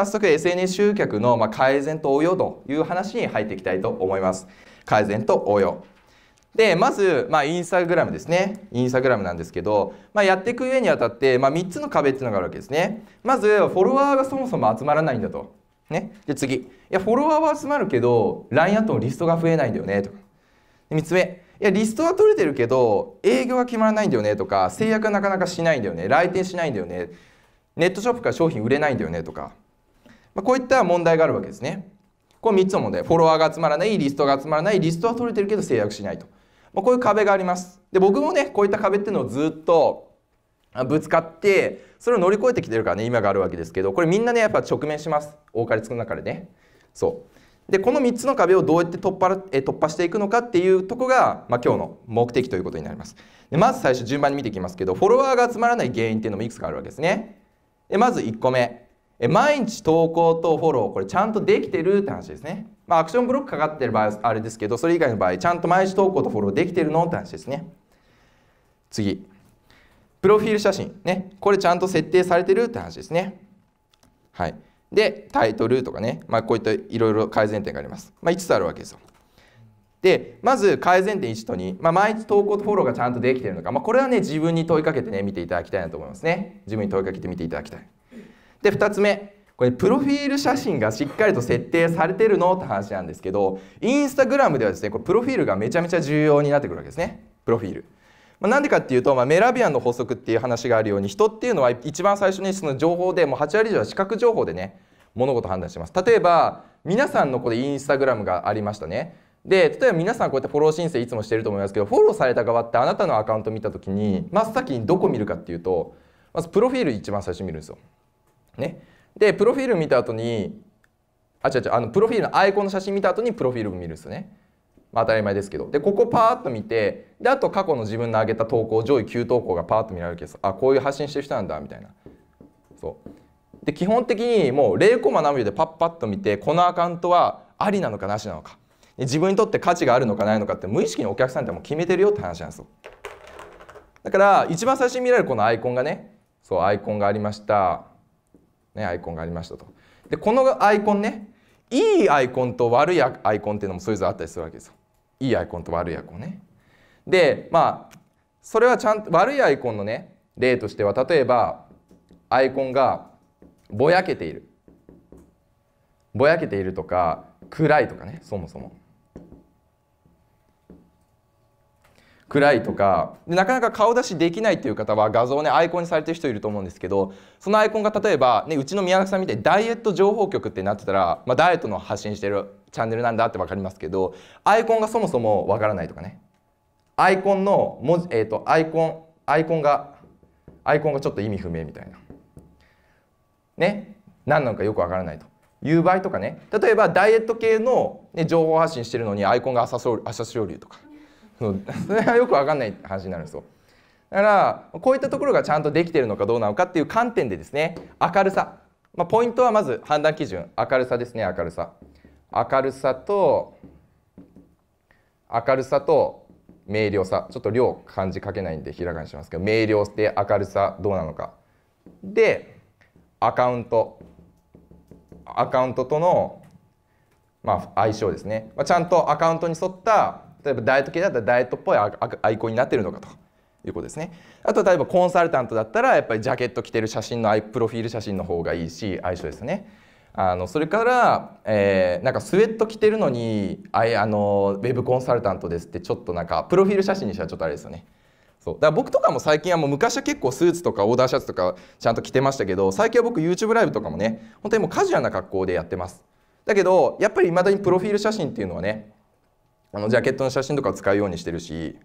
早速 SNS 集客の改善と応用という話に入っていきたいと思います。改善と応用。でまず、まあ、インスタグラムですねインスタグラムなんですけど、まあ、やっていく上にあたって、まあ、3つの壁っていうのがあるわけですねまずフォロワーがそもそも集まらないんだと、ね、で次いやフォロワーは集まるけど LINE アットのリストが増えないんだよねとか3つ目いやリストは取れてるけど営業は決まらないんだよねとか制約はなかなかしないんだよね来店しないんだよねネットショップから商品売れないんだよねとかまあ、こういった問題があるわけですね。この3つの問題フォロワーが集まらないリストが集まらないリストは取れてるけど制約しないと、まあ、こういう壁がありますで僕もねこういった壁っていうのをずっとぶつかってそれを乗り越えてきてるからね今があるわけですけどこれみんなねやっぱ直面します大借りつく中でねそうでこの3つの壁をどうやって突破え突破していくのかっていうとこが、まあ、今日の目的ということになりますでまず最初順番に見ていきますけどフォロワーが集まらない原因っていうのもいくつかあるわけですねでまず1個目毎日投稿とフォローこれちゃんとできてるって話ですね。まあ、アクションブロックかかってる場合はあれですけどそれ以外の場合ちゃんと毎日投稿とフォローできてるのって話ですね。次プロフィール写真ねこれちゃんと設定されてるって話ですね。はい、でタイトルとかね、まあ、こういったいろいろ改善点があります。まあ、5つあるわけですよ。でまず改善点1と2、まあ、毎日投稿とフォローがちゃんとできてるのか、まあ、これはね自分に問いかけてね見ていただきたいなと思いますね自分に問いかけて見ていただきたいで2つ目これプロフィール写真がしっかりと設定されてるのって話なんですけどインスタグラムではですねこれプロフィールがめちゃめちゃ重要になってくるわけですねプロフィール。まなんでかっていうと、まあ、メラビアンの法則っていう話があるように人っていうのは一番最初にその情報でもう8割以上は視覚情報でね物事判断します例えば皆さんのこれインスタグラムがありましたねで例えば皆さんこうやってフォロー申請いつもしてると思いますけどフォローされた側ってあなたのアカウント見た時に真っ先にどこ見るかっていうとまずプロフィール一番最初見るんですよねでプロフィール見た後にあ違う違うあのプロフィールのアイコンの写真見た後にプロフィールを見るんですよね、まあ、当たり前ですけどでここパーッと見てであと過去の自分の上げた投稿上位9投稿がパーッと見られるけどあこういう発信してる人なんだみたいなそうで基本的にもう0コマ何秒でパッパッと見てこのアカウントはありなのかなしなのか自分にとって価値があるのかないのかって無意識にお客さんってもう決めてるよって話なんですよだから一番最初に見られるこのアイコンがねそうアイコンがありましたね、アイコンがありましたと。でこのアイコンねいいアイコンと悪いアイコンっていうのもそれぞれあったりするわけですよ。いいアイコンと悪いアイコンね。でまあそれはちゃんと悪いアイコンのね例としては例えばアイコンがぼやけているぼやけているとか暗いとかねそもそも。暗いとかなかなか顔出しできないっていう方は画像ねアイコンにされてる人いると思うんですけどそのアイコンが例えば、ね、うちの宮崎さんみたいにダイエット情報局ってなってたら、まあ、ダイエットの発信してるチャンネルなんだって分かりますけどアイコンがそもそも分からないとかねアイコンの文字、えーと、アイコンアイコンがアイコンがちょっと意味不明みたいなね何なのかよく分からないという場合とかね例えばダイエット系の、ね、情報発信してるのにアイコンが朝青龍とか。それはよくわかんない話になるんですよだからこういったところがちゃんとできてるのかどうなのかっていう観点でですね明るさ、まあ、ポイントはまず判断基準明るさですね明るさ明るさと明るさと明瞭さちょっと量漢字書けないんでひらがなしますけど明瞭って明るさどうなのかでアカウントアカウントとの、まあ、相性ですね、まあ、ちゃんとアカウントに沿った例えばダイエット系だったらダイエットっぽいアイコンになってるのかということですねあと例えばコンサルタントだったらやっぱりジャケット着てる写真のプロフィール写真の方がいいし相性ですねあのそれから、えー、なんかスウェット着てるのにああのウェブコンサルタントですってちょっとなんかプロフィール写真にしたらちょっとあれですよねそうだから僕とかも最近はもう昔は結構スーツとかオーダーシャツとかちゃんと着てましたけど最近は僕 YouTube ライブとかもね本当にもうカジュアルな格好でやってますだけどやっぱりいまだにプロフィール写真っていうのはねあのジャケットの写真とかを使うようにしてるし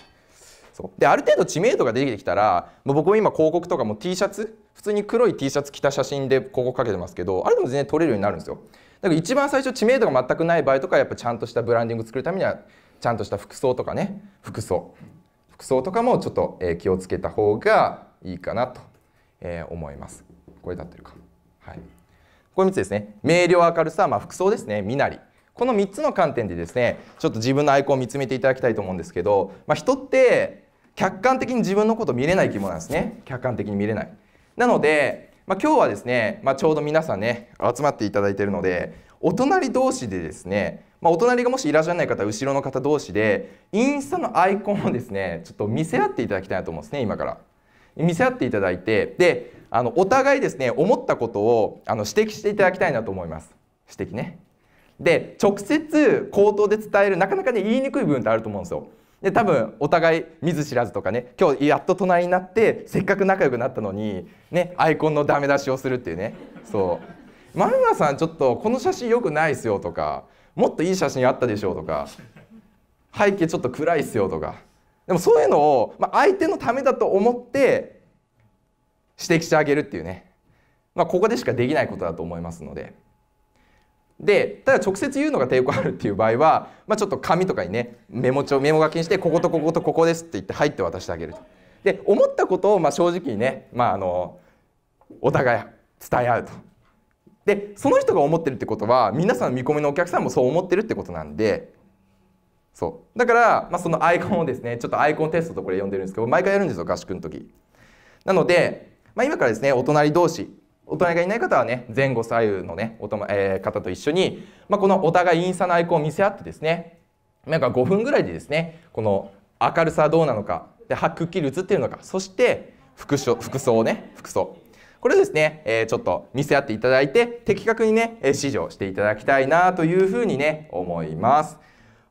そうである程度知名度が出てきたら僕も今広告とかも T シャツ普通に黒い T シャツ着た写真で広告かけてますけどあれでも全然撮れるようになるんですよだから一番最初知名度が全くない場合とかやっぱちゃんとしたブランディング作るためにはちゃんとした服装とかね服装服装とかもちょっと気をつけた方がいいかなと思いますこれだってるかはいこれ3つですね明瞭明るさ、まあ、服装ですね身なりこの3つの観点でですねちょっと自分のアイコンを見つめていただきたいと思うんですけど、まあ、人って客観的に自分のこと見れない気もなんですね客観的に見れないなので、まあ、今日はですね、まあ、ちょうど皆さんね集まっていただいているのでお隣同士でですね、まあ、お隣がもしいらっしゃらない方後ろの方同士でインスタのアイコンをですねちょっと見せ合っていただきたいなと思うんですね今から。見せ合っていただいてであのお互いですね思ったことをあの指摘していただきたいなと思います指摘ねで直接口頭で伝えるなかなかね言いにくい部分ってあると思うんですよ。で多分お互い見ず知らずとかね今日やっと隣になってせっかく仲良くなったのにねアイコンのダメ出しをするっていうねそう「まるまさんちょっとこの写真よくないっすよ」とか「もっといい写真あったでしょ」とか「背景ちょっと暗いっすよ」とかでもそういうのを、まあ、相手のためだと思って指摘してあげるっていうね、まあ、ここでしかできないことだと思いますので。でただ直接言うのが抵抗あるっていう場合は、まあ、ちょっと紙とかにねメモ帳メモ書きにしてこことこことここですって言って入って渡してあげると。で思ったことをまあ正直にね、まあ、あのお互い伝え合うと。でその人が思ってるってことは皆さん見込みのお客さんもそう思ってるってことなんでそうだから、まあ、そのアイコンをですねちょっとアイコンテストとこれ読んでるんですけど毎回やるんですよ合宿の時。なので、まあ、今からですねお隣同士大人がいない方はね前後左右のねおと、えー、方と一緒に、まあ、このお互いインスタのアイコンを見せ合ってですねなんか5分ぐらいでですねこの明るさどうなのかではっきり写っているのかそして服装服装ね服装これですね、えー、ちょっと見せ合っていただいて的確にね指示をしていただきたいなというふうにね思います。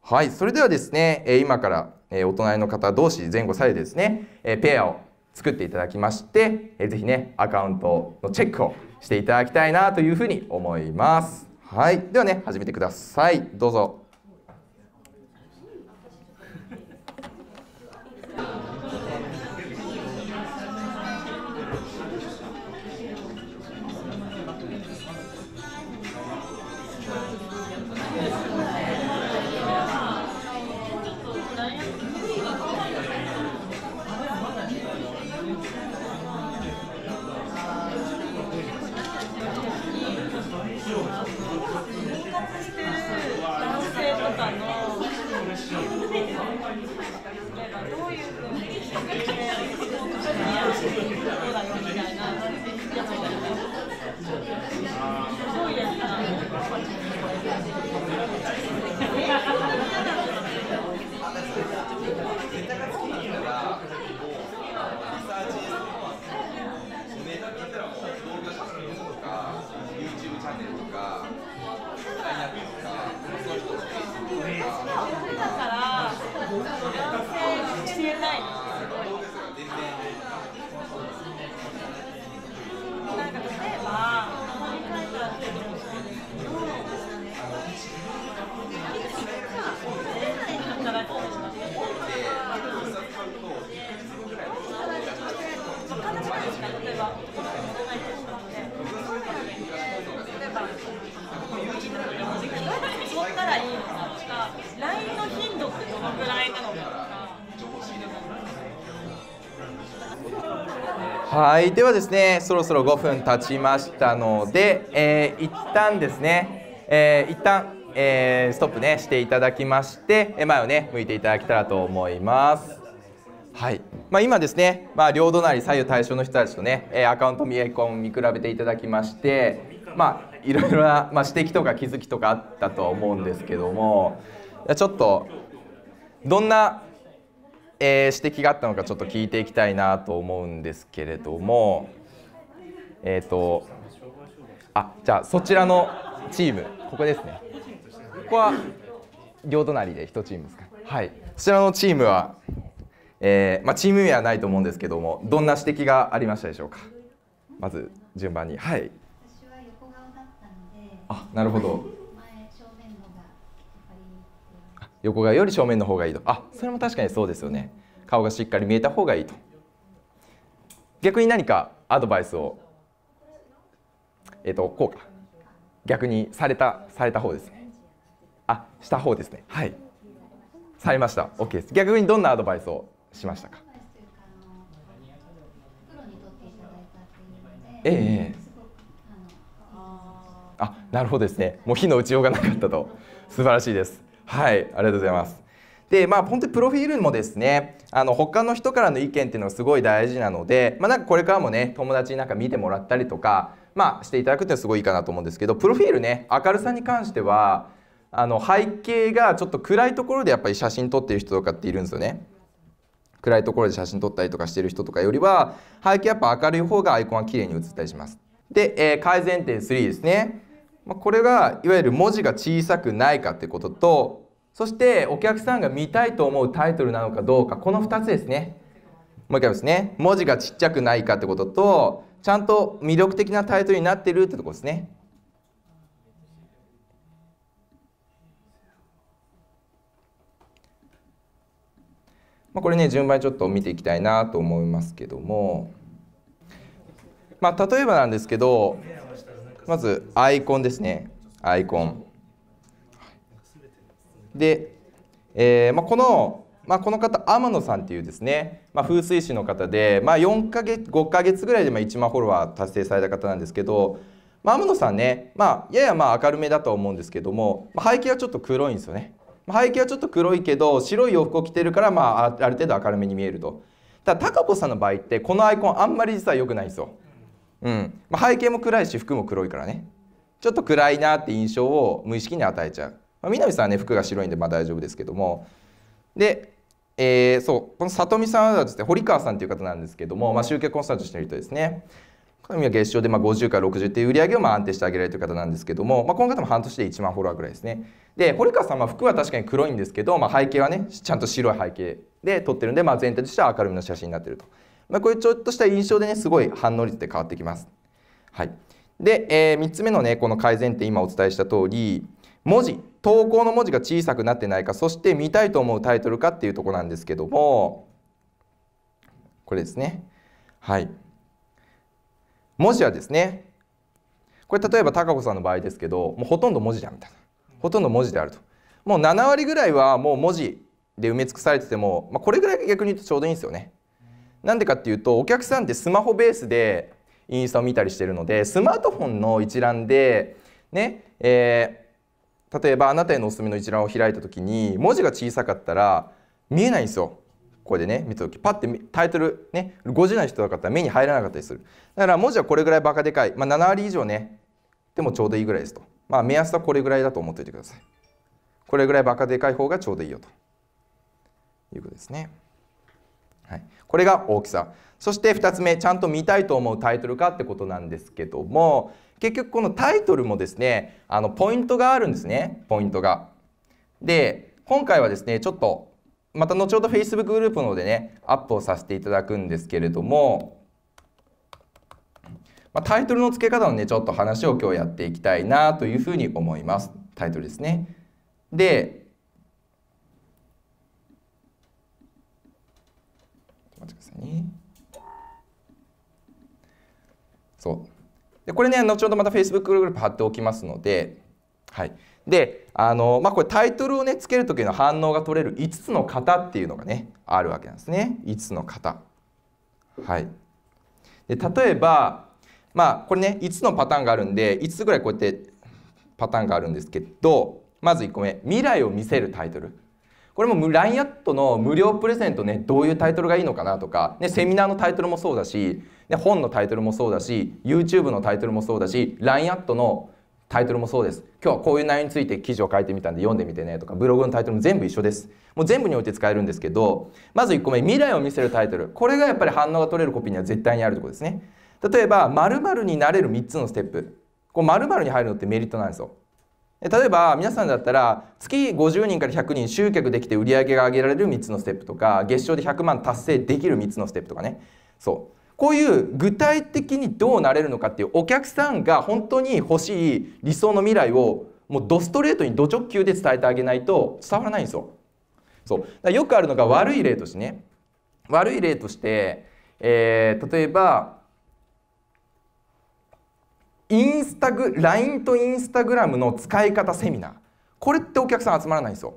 はいそれではですね今からお隣の方同士前後左右ですねペアを作っていただきまして、えー、ぜひねアカウントのチェックをしていただきたいなというふうに思います。はい、ではね始めてください。どうぞ。はいではですねそろそろ5分経ちましたので、えー、一旦ですね、えー、一旦、えー、ストップねしていただきまして前をね向いていただけたらと思います。はい、まあ、今ですね、まあ、両隣左右対称の人たちとね、えアカウント見え込み見比べていただきまして、まあ、いろいろな、まあ、指摘とか気づきとかあったと思うんですけどもちょっとどんなえー、指摘があったのかちょっと聞いていきたいなと思うんですけれどもえっ、ー、とあじゃあそちらのチームここですねここは両隣で1チームですかはいそちらのチームは、えー、まあ、チーム名はないと思うんですけどもどんな指摘がありましたでしょうかまず順番にはいあなるほど横顔より正面の方がいいとあそれも確かにそうですよね顔がしっかり見えた方がいいと逆に何かアドバイスをえっ、ー、とこうか逆にされたされた方ですねあした方ですねはいされました OK です逆にどんなアドバイスをしましたかええあなるほどですねもう火の打ちようがなかったと素晴らしいですはいありがとうございますでまあ本当にプロフィールもですねあの他の人からの意見っていうのがすごい大事なので、まあ、なんかこれからもね友達になんか見てもらったりとか、まあ、していただくっていうのはすごいいいかなと思うんですけどプロフィールね明るさに関してはあの背景がちょっと暗いところでやっぱり写真撮ってる人とかっているんですよね。暗いところで写真撮ったりとかしてる人とかよりは背景やっぱ明るい方がアイコンは綺麗に写ったりします。で、えー、改善点3ですね。まあ、これがいわゆる文字が小さくないかってこととそしてお客さんが見たいと思うタイトルなのかどうかこの2つですねもう一回ですね文字がちっちゃくないかってこととちゃんと魅力的なタイトルになってるってとこですねまあ、これね順番にちょっと見ていきたいなと思いますけども、まあ、例えばなんですけどまずアイコンですね。アイコン。で、えーまあ、この、まあ、この方、天野さんというですね、まあ、風水師の方で、まあ、4か月、5か月ぐらいで1万フォロワー達成された方なんですけど、まあ、天野さんね、まあ、ややまあ明るめだと思うんですけども、まあ、背景はちょっと黒いんですよね。まあ、背景はちょっと黒いけど、白い洋服を着てるから、まあ、ある程度明るめに見えると。ただ、高子さんの場合って、このアイコンあんまり実は良くないんですよ。うんまあ、背景も暗いし服も黒いからねちょっと暗いなって印象を無意識に与えちゃう、まあ、南さんはね服が白いんでまあ大丈夫ですけどもで、えー、そうこの里見さんはですね堀川さんという方なんですけども、まあ、集客コンサータントしてる人ですね神は月賞でまあ50から60っていう売り上げをまあ安定してあげられる方なんですけども、まあ、この方も半年で1万フォロワーぐらいですねで堀川さんは服は確かに黒いんですけど、まあ、背景はねちゃんと白い背景で撮ってるんで、まあ、全体としては明るみの写真になってると。まあ、こういうちょっとした印象でねすごい反応率って変わってきます。はい、で、えー、3つ目のねこの改善って今お伝えした通り文字投稿の文字が小さくなってないかそして見たいと思うタイトルかっていうとこなんですけどもこれですねはい文字はですねこれ例えば高子さんの場合ですけどもうほとんど文字だみたいなほとんど文字であるともう7割ぐらいはもう文字で埋め尽くされてても、まあ、これぐらい逆に言うとちょうどいいんですよねなんでかっていうとお客さんってスマホベースでインスタを見たりしてるのでスマートフォンの一覧でね、えー、例えばあなたへのおすすめの一覧を開いた時に文字が小さかったら見えないんですよ。これでね見た時パッてタイトルね5時の人だったら目に入らなかったりするだから文字はこれぐらいバカでかい、まあ、7割以上ねでもちょうどいいぐらいですと、まあ、目安はこれぐらいだと思っておいてくださいこれぐらいバカでかい方がちょうどいいよということですね。はい、これが大きさそして2つ目ちゃんと見たいと思うタイトルかってことなんですけども結局このタイトルもですねあのポイントがあるんですねポイントが。で今回はですねちょっとまた後ほど Facebook グループのでねアップをさせていただくんですけれども、まあ、タイトルの付け方のねちょっと話を今日やっていきたいなというふうに思いますタイトルですね。で待くださいね。そう。で、これね、後ほどまた Facebook グループ貼っておきますので、はい。で、あの、まあ、これタイトルをね、つける時の反応が取れる5つの型っていうのがね、あるわけなんですね。5つの型。はい。で、例えば、まあ、これね、5つのパターンがあるんで、5つぐらいこうやってパターンがあるんですけど、まず1個目、未来を見せるタイトル。これも LINE アットの無料プレゼントねどういうタイトルがいいのかなとか、ね、セミナーのタイトルもそうだし、ね、本のタイトルもそうだし YouTube のタイトルもそうだし LINE アットのタイトルもそうです今日はこういう内容について記事を書いてみたんで読んでみてねとかブログのタイトルも全部一緒ですもう全部において使えるんですけどまず1個目未来を見せるタイトルこれがやっぱり反応が取れるコピーには絶対にあるとこですね例えば〇〇になれる3つのステップこう〇〇に入るのってメリットなんですよ例えば皆さんだったら月50人から100人集客できて売り上げが上げられる3つのステップとか月賞で100万達成できる3つのステップとかねそうこういう具体的にどうなれるのかっていうお客さんが本当に欲しい理想の未来をもうドストレートにド直球で伝えてあげないと伝わらないんですよ。そうよくあるのが悪い例としてね悪い例として、えー、例えばインスタグ LINE とインスタグラムの使い方セミナーこれってお客さん集まらないんですよ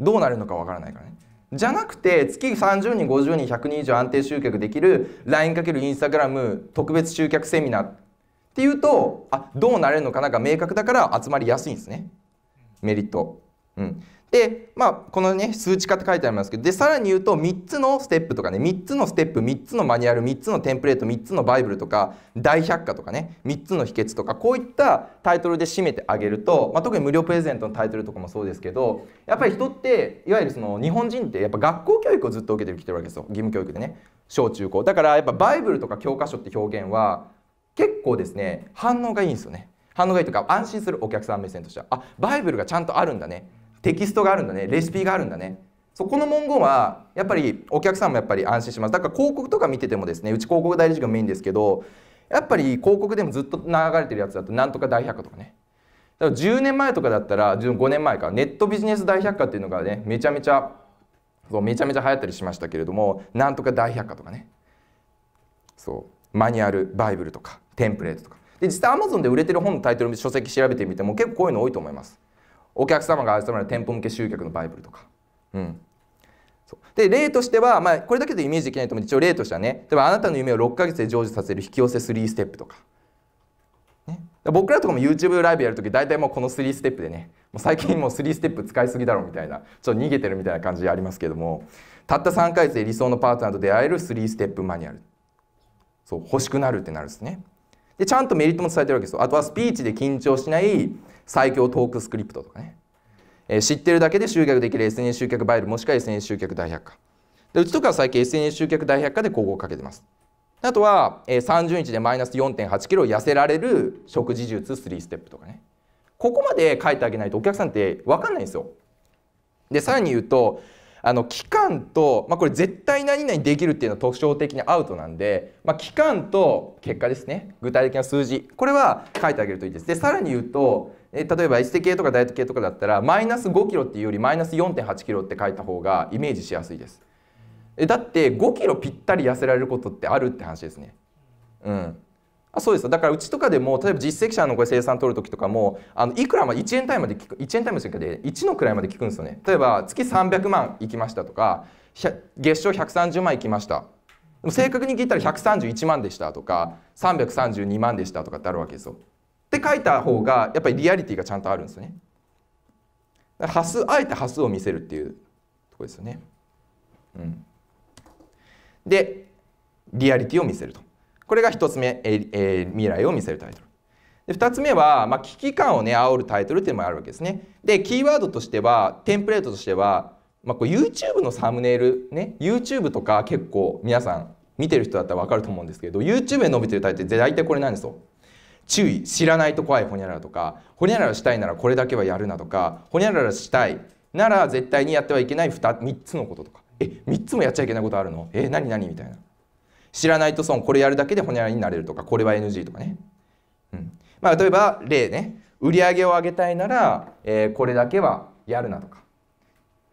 どうなるのかわからないからねじゃなくて月30人50人100人以上安定集客できる LINE× インスタグラム特別集客セミナーっていうとあどうなれるのかなが明確だから集まりやすいんですねメリット。うん、で、まあ、このね、数値化って書いてありますけど、で、さらに言うと、3つのステップとかね、3つのステップ、3つのマニュアル、3つのテンプレート、3つのバイブルとか、大百科とかね、3つの秘訣とか、こういったタイトルで締めてあげると、まあ、特に無料プレゼントのタイトルとかもそうですけど、やっぱり人って、いわゆるその、日本人って、やっぱ学校教育をずっと受けてきてるわけですよ。義務教育でね、小中高。だから、やっぱバイブルとか教科書って表現は、結構ですね、反応がいいんですよね。反応がいいとか、安心するお客さん目線としては、あ、バイブルがちゃんとあるんだね。テキストがあるんだねレシピがあるんだねそこの文言はやっぱりお客さんもやっぱり安心しますだから広告とか見ててもですねうち広告代理事がメインですけどやっぱり広告でもずっと流れてるやつだとなんとか大百科とかねだから10年前とかだったら1 5年前かネットビジネス大百科っていうのがねめちゃめちゃそうめちゃめちゃ流行ったりしましたけれどもなんとか大百科とかねそうマニュアルバイブルとかテンプレートとかで実際 Amazon で売れてる本のタイトル書籍調べてみても結構こういうの多いと思いますお客様が集まる店舗向け集客のバイブルとか。うんで例としては、まあ、これだけでイメージできないと思うので一応例としてはね例えばあなたの夢を6ヶ月で成就させる引き寄せ3ステップとか,、ね、僕らとかも YouTube ライブやる時大体もうこの3ステップでねもう最近もう3ステップ使いすぎだろみたいなちょっと逃げてるみたいな感じありますけどもたった3ヶ月で理想のパートナーと出会える3ステップマニュアルそう欲しくなるってなるんですねでちゃんとメリットも伝えてるわけですよあとはスピーチで緊張しない最強トークスクリプトとかね、えー、知ってるだけで集客できる SNS 集客バイルもしくは SNS 集客大百科でうちとかは最近 SNS 集客大百科で広告をかけてますあとは、えー、30日でマイナス4 8キロ痩せられる食事術3ステップとかねここまで書いてあげないとお客さんって分かんないんですよでさらに言うとあの期間と、まあ、これ絶対何々できるっていうのは特徴的にアウトなんで、まあ、期間と結果ですね具体的な数字これは書いてあげるといいです。でさらに言うと例えばエステ系とかダイエット系とかだったらマイナス5キロっていうよりマイナス4.8キロって書いた方がイメージしやすいです。だって5キロぴったり痩せられることってあるって話ですね。うん、あそうですだからうちとかでも例えば実績者のこれ生産取る時とかもあのいくらまで1円単位まで聞く1円単位まで1の位まで聞くんですよね例えば月300万いきましたとか月賞130万いきましたでも正確に聞いたら131万でしたとか332万でしたとかってあるわけですよ。って書いた方がやっぱりリアリティがちゃんとあるんですよね。端数あえて端数を見せるっていうとこですよね。うん、でリアリティを見せると。これが1つ目、えー、未来を見せるタイトル。で2つ目は、まあ、危機感をね煽るタイトルっていうのもあるわけですね。でキーワードとしてはテンプレートとしては、まあ、こう YouTube のサムネイルね YouTube とか結構皆さん見てる人だったら分かると思うんですけど YouTube で伸びてるタイトルって大体これなんですよ。注意知らないと怖いほにゃららとかほにゃららしたいならこれだけはやるなとかほにゃららしたいなら絶対にやってはいけない 2, 3つのこととかえ3つもやっちゃいけないことあるのえ何何みたいな知らないと損これやるだけでほにゃらになれるとかこれは NG とかね、うんまあ、例えば例ね売り上げを上げたいなら、えー、これだけはやるなとか、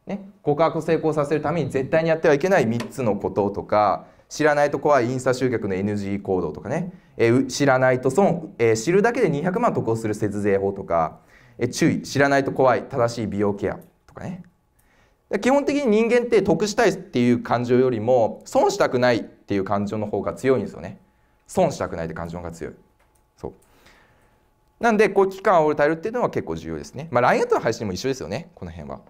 ね、告白を成功させるために絶対にやってはいけない3つのこととか知らないとこはインスタ集客の NG 行動とかね、えー、知らないと損、えー、知るだけで200万得をする節税法とか、えー、注意知らないと怖い正しい美容ケアとかね基本的に人間って得したいっていう感情よりも損したくないっていう感情の方が強いんですよね損したくないって感情が強いそうなんでこう期間を与えるっていうのは結構重要ですねまあ LINE アットの配信も一緒ですよねこの辺は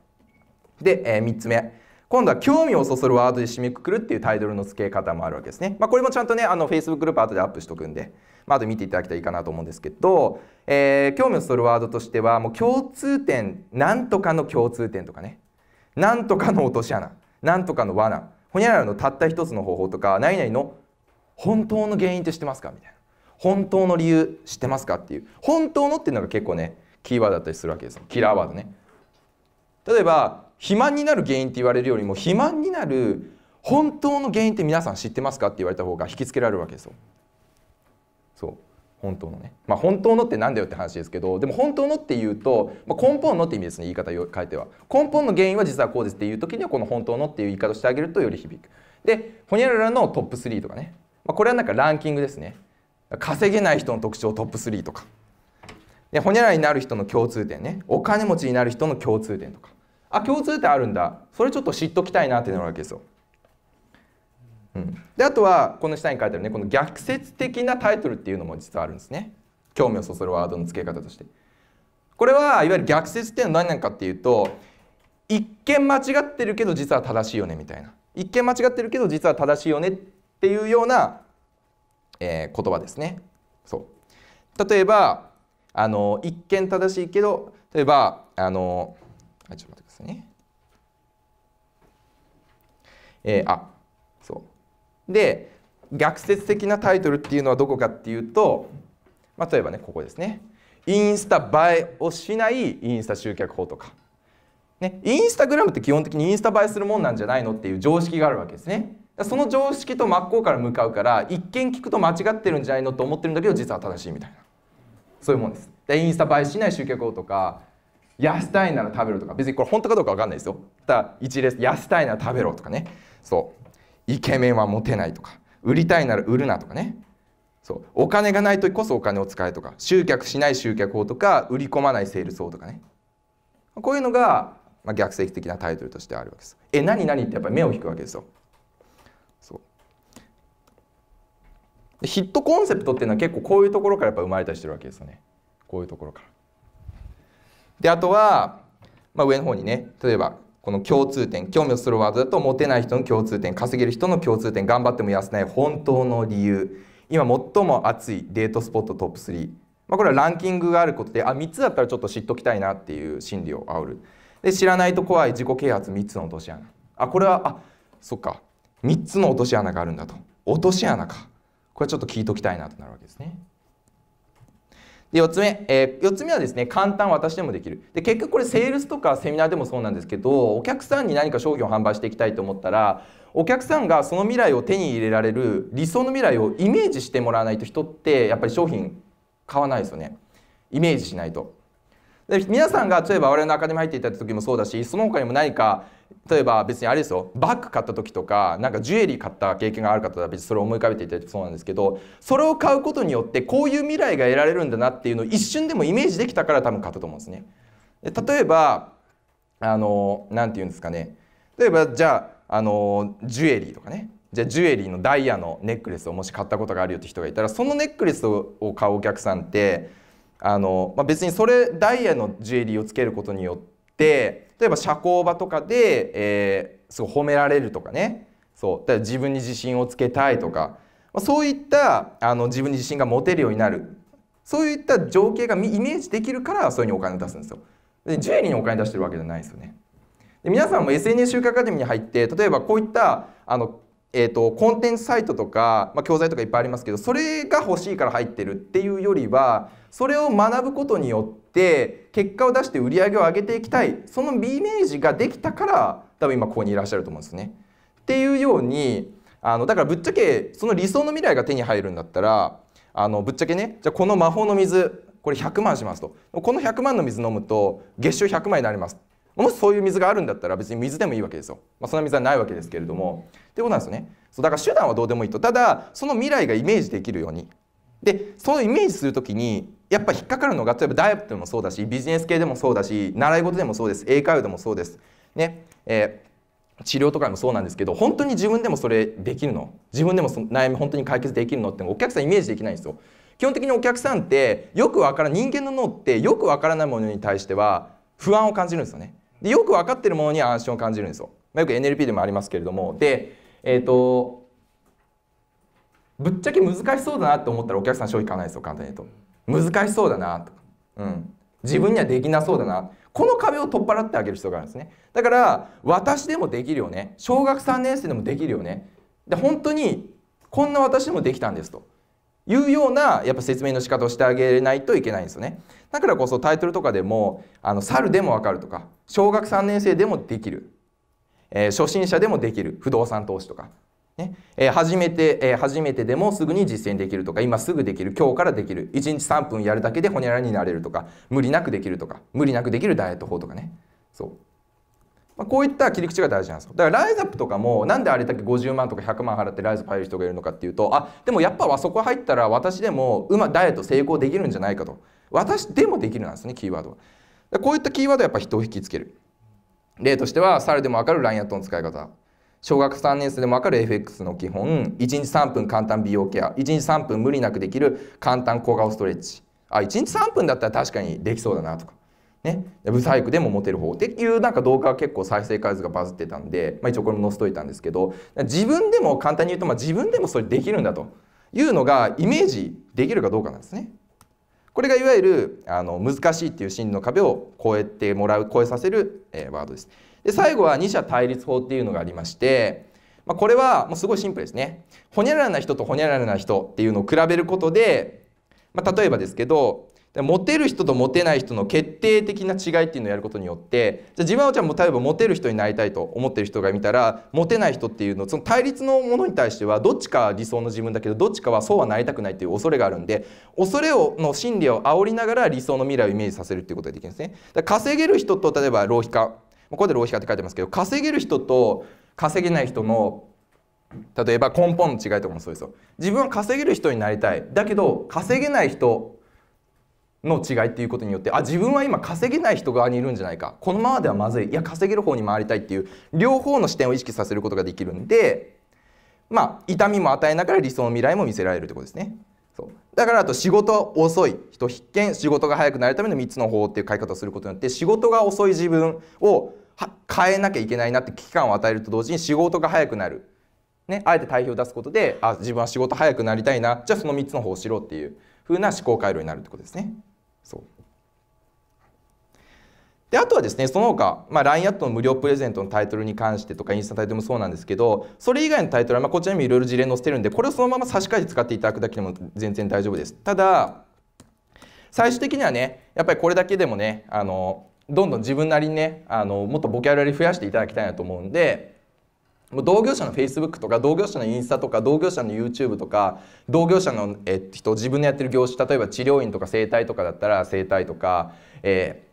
で、えー、3つ目今度は興味をそそるワードで締めくくるっていうタイトルの付け方もあるわけですね。まあ、これもちゃんとね、あの Facebook グループ後でアップしとくんで、まあ、後見ていただきたいいかなと思うんですけど、えー、興味をそそるワードとしては、もう共通点、なんとかの共通点とかね、なんとかの落とし穴なんとかの罠ほにゃららのたった一つの方法とか何々の本当の原因って知ってますかみたいな本当の理由知ってますかっていう本当のっていうのが結構ねキーワードだったりするわけですキラーワードね例えば肥満になる原因って言われるよりも肥満になる本当の原因って皆さん知ってますかって言われた方が引きつけられるわけですよそう本当のね、まあ、本当のってなんだよって話ですけどでも本当のっていうと、まあ、根本のって意味ですね言い方を変えては根本の原因は実はこうですっていう時にはこの本当のっていう言い方をしてあげるとより響くでホニャララのトップ3とかね、まあ、これはなんかランキングですね稼げない人の特徴トップ3とかでホニャララになる人の共通点ねお金持ちになる人の共通点とかあ共通点あるんだそれちょっと知っときたいなってなるわけですよ、うん、であとはこの下に書いてあるねこの逆説的なタイトルっていうのも実はあるんですね興味をそそるワードの付け方としてこれはいわゆる逆説っていうのは何なのかっていうと一見間違ってるけど実は正しいよねみたいな一見間違ってるけど実は正しいよねっていうような、えー、言葉ですねそう例えばあの一見正しいけど例えばあのちょっと待ってくださいねえー、あで逆説的なタイトルっていうのはどこかっていうと、まあ、例えばねここですねインスタ映えをしないインスタ集客法とか、ね、インスタグラムって基本的にインスタ映えするもんなんじゃないのっていう常識があるわけですねその常識と真っ向から向かうから一見聞くと間違ってるんじゃないのと思ってるんだけど実は正しいみたいなそういうもんですでインスタ映えしない集客法とか痩せたいなら食べろとか別にこれ本当かどうか分かんないですよただ一例痩せたいなら食べろとかねそうイケメンはモテないとか売りたいなら売るなとかねそうお金がない時こそお金を使えとか集客しない集客法とか売り込まないセールス法とかねこういうのが、まあ、逆説的なタイトルとしてあるわけですえ何何ってやっぱり目を引くわけですよそうヒットコンセプトっていうのは結構こういうところからやっぱ生まれたりしてるわけですよねこういうところからであとは、まあ、上の方にね例えばこの共通点興味をするワードだとモテない人の共通点稼げる人の共通点頑張っても痩せない本当の理由今最も熱いデートスポットトップ3、まあ、これはランキングがあることであ3つだったらちょっと知っときたいなっていう心理を煽るで知らないと怖い自己啓発3つの落とし穴あこれはあそっか3つの落とし穴があるんだと落とし穴かこれはちょっと聞いときたいなとなるわけですね。で4つ目、えー、4つ目はですね簡単私でもできるで結局これセールスとかセミナーでもそうなんですけどお客さんに何か商品を販売していきたいと思ったらお客さんがその未来を手に入れられる理想の未来をイメージしてもらわないと人ってやっぱり商品買わないですよねイメージしないと。で皆さんが例えば我々の中でも入っていた時もそうだしその他にも何か例えば別にあれですよバッグ買った時とかなんかジュエリー買った経験がある方は別にそれを思い浮かべていただいてそうなんですけどそれを買うことによってこういう未来が得られるんだなっていうのを一瞬でもイメージできたから多分買ったと思うんですね。で例えばあの何て言うんですかね例えばじゃああのジュエリーとかねじゃあジュエリーのダイヤのネックレスをもし買ったことがあるよって人がいたらそのネックレスを買うお客さんってあの、まあ、別にそれダイヤのジュエリーをつけることによってって例えば社交場とかで、えー、すごい褒められるとかねそうだから自分に自信をつけたいとか、まあ、そういったあの自分に自信が持てるようになるそういった情景がイメージできるからそういうふうにお金を出すんですよ。でエリーにお金出してるわけじゃないですよね。で皆さんも SNS 集客アカデミーに入って例えばこういったあのえーと、コンテンツサイトとか、まあ、教材とかいっぱいありますけどそれが欲しいから入ってるっていうよりはそれを学ぶことによっって結果を出して売り上げを上げていきたいそのイメージができたから多分今ここにいらっしゃると思うんですね。っていうようにあのだからぶっちゃけその理想の未来が手に入るんだったらあのぶっちゃけねじゃあこの魔法の水これ100万しますとこの100万の水飲むと月収100万になりますもしそういう水があるんだったら別に水でもいいわけですよ、まあ、そんな水はないわけですけれどもってことなんですよねそうだから手段はどうでもいいとただその未来がイメージできるようにでそのイメージする時にやっぱ引っかかるのが例えばダイエットでもそうだしビジネス系でもそうだし習い事でもそうです英会話でもそうです。ねえー治療とかもそうなんですけど本当に自分でもそれできるの自分でもその悩み本当に解決できるのってお客さんイメージできないんですよ基本的にお客さんってよくわから人間の脳ってよくわからないものに対しては不安を感じるんですよねでよく分かってるものに安心を感じるんですよ、まあ、よく NLP でもありますけれどもでえっ、ー、とぶっちゃけ難しそうだなって思ったらお客さん商品買わないですよ簡単に言うと。難しそうだなとか、うん、自分にはできなそうだなこの壁を取っ払ってあげる必要があるんですねだから私でもできるよね小学3年生でもできるよねで本当にこんな私でもできたんですというようなやっぱ説明の仕方をしてあげないといけないんですよねだからこそタイトルとかでも「あの猿でもわかる」とか「小学3年生でもできる」えー、初心者でもできる不動産投資とかねえ初めて、え初めてでもすぐに実践できるとか今すぐできる今日からできる1日3分やるだけでほにゃらになれるとか無理なくできるとか無理なくできるダイエット法とかねそう、まあ、こういった切り口が大事なんですよだからライズアップとかもなんであれだけ50万とか100万払ってライズアップ入る人がいるのかっていうとあでもやっぱあそこ入ったら私でもうまダイエット成功できるんじゃないかと私でもできるなんですねキーワードはこういったキーワードはやっぱ人を引きつける例としては猿でも分かるラインアットの使い方小学3年生でも分かる FX の基本1日3分簡単美容ケア1日3分無理なくできる簡単小顔ストレッチあ1日3分だったら確かにできそうだなとかねブサイクでもモテる方っていうなんか動画は結構再生回数がバズってたんで、まあ、一応これも載せといたんですけど自分でも簡単に言うと、まあ、自分でもそれできるんだというのがイメージできるかどうかなんですね。これがいわゆるあの難しいっていう真の壁を越えてもらう越えさせる、えー、ワードです。で最後は二者対立法っていうのがありまして、まあ、これはもうすごいシンプルですね。ほにゃららな人とほにゃららな人っていうのを比べることで、まあ、例えばですけどモテる人とモテない人の決定的な違いっていうのをやることによってじゃあ自分はじゃあ例えばモテる人になりたいと思ってる人が見たらモテない人っていうのその対立のものに対してはどっちか理想の自分だけどどっちかはそうはなりたくないっていう恐れがあるんで恐れをの心理を煽りながら理想の未来をイメージさせるっていうことができるんですね。稼げる人と例えば浪費家ここで浪費家って書いてますけど稼げる人と稼げない人の例えば根本の違いとかもそうですよ。自分は稼げる人になりたいだけど稼げない人の違いっていうことによってあ自分は今稼げない人側にいるんじゃないかこのままではまずいいや稼げる方に回りたいっていう両方の視点を意識させることができるんでまあ痛みも与えながら理想の未来も見せられるってことですね。そうだからあと仕事遅い人必見仕事が早くなるための3つの方法っていう書き方をすることによって仕事が遅い自分を変えなきゃいけないなって危機感を与えると同時に仕事が早くなる、ね、あえて対比を出すことであ自分は仕事早くなりたいなじゃあその3つの方をしろっていう風な思考回路になるってことですね。そうであとはですねその他、まあ、LINE アットの無料プレゼントのタイトルに関してとかインスタのタイトルもそうなんですけどそれ以外のタイトルは、まあ、こちらにもいろいろ事例載せてるんでこれをそのまま差し替えて使っていただくだけでも全然大丈夫ですただ最終的にはねやっぱりこれだけでもねあのどんどん自分なりにねあのもっとボキャブラリー増やしていただきたいなと思うんで同業者の Facebook とか同業者のインスタとか同業者の YouTube とか同業者の、えっと、自分のやってる業種例えば治療院とか整体とかだったら整体とか、え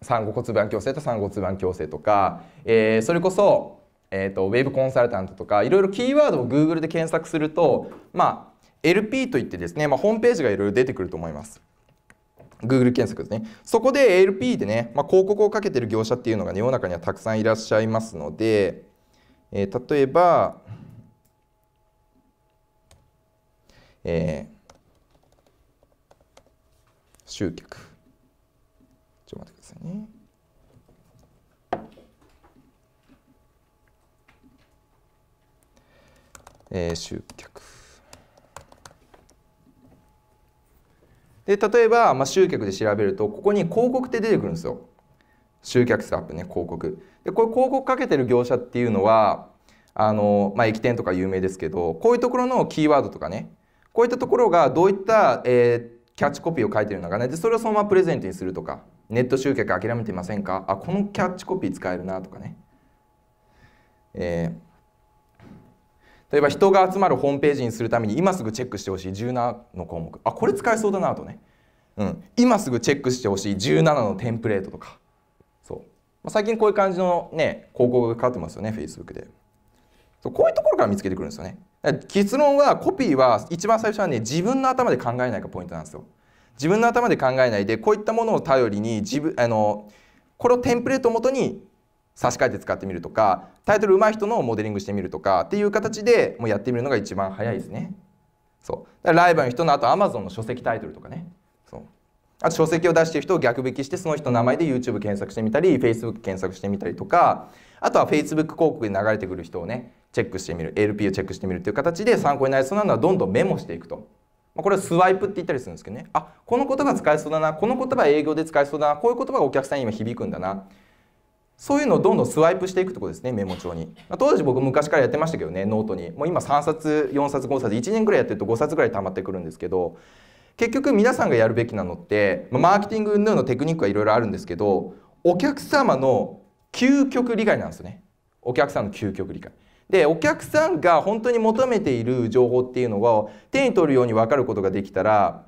ー、産後骨盤矯正と産後骨盤矯正とか、えー、それこそ、えーと、とウェブコンサルタントとかいろいろキーワードを Google で検索すると、まあ、LP といってですね、まあ、ホームページがいろいろ出てくると思います。Google 検索ですね。そこで LP でね、まあ、広告をかけてる業者っていうのが、ね、世の中にはたくさんいらっしゃいますので、えー、例えば、えー、集客ちょっと待ってくださいねえー、集客で例えば、まあ、集客で調べるとここに広告って出てくるんですよ集客数アップね広告でこれ広告かけてる業者っていうのはあの、まあ、駅店とか有名ですけどこういうところのキーワードとかねこういったところがどういった、えー、キャッチコピーを書いてるのかねでそれをそのままプレゼントにするとかネット集客諦めていませんかあこのキャッチコピー使えるなとかね、えー、例えば人が集まるホームページにするために今すぐチェックしてほしい17の項目あこれ使えそうだなとね、うん、今すぐチェックしてほしい17のテンプレートとかまあ、最近こういう感じのね、広告がかかってますよね、Facebook で。そうこういうところから見つけてくるんですよね。結論は、コピーは一番最初はね、自分の頭で考えないがポイントなんですよ。自分の頭で考えないで、こういったものを頼りに、自分、あの、これをテンプレートをもとに差し替えて使ってみるとか、タイトル上手い人のモデリングしてみるとかっていう形でもうやってみるのが一番早いですね。そう。だからライバルの人の、あと Amazon の書籍タイトルとかね。あと書籍を出してる人を逆引きしてその人の名前で YouTube 検索してみたり Facebook 検索してみたりとかあとは Facebook 広告で流れてくる人をねチェックしてみる LP をチェックしてみるという形で参考になりそうなのはどんどんメモしていくと。まこれはスワイプって言ったりするんですけどねあこの言葉使えそうだなこの言葉営業で使えそうだなこういう言葉がお客さんに今響くんだなそういうのをどんどんスワイプしていくってことですねメモ帳に、ま当時僕昔からやってましたけどねノートにもう今3冊4冊5冊1年ぐらいやってると5冊ぐらい溜まってくるんですけど結局皆さんがやるべきなのって、まあ、マーケティング云々のテクニックはいろいろあるんですけどお客様の究極理解なんですねお客さんの究極理解。でお客さんが本当に求めている情報っていうのを手に取るように分かることができたら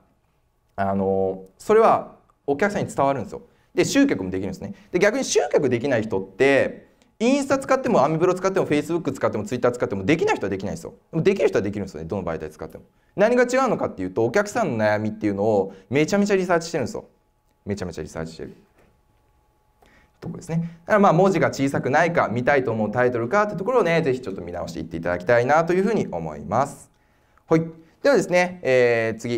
あのそれはお客さんに伝わるんですよ。で集客もできるんですね。で逆に集客できない人ってインスタ使ってもアミブロ使ってもフェイスブック使ってもツイッター使ってもできない人はできないですよでもできる人はできるんですよねどの媒体使っても何が違うのかっていうとお客さんの悩みっていうのをめちゃめちゃリサーチしてるんですよめちゃめちゃリサーチしてるとこですねだからまあ文字が小さくないか見たいと思うタイトルかってところをねぜひちょっと見直していっていただきたいなというふうに思いますはいではですね、えー、次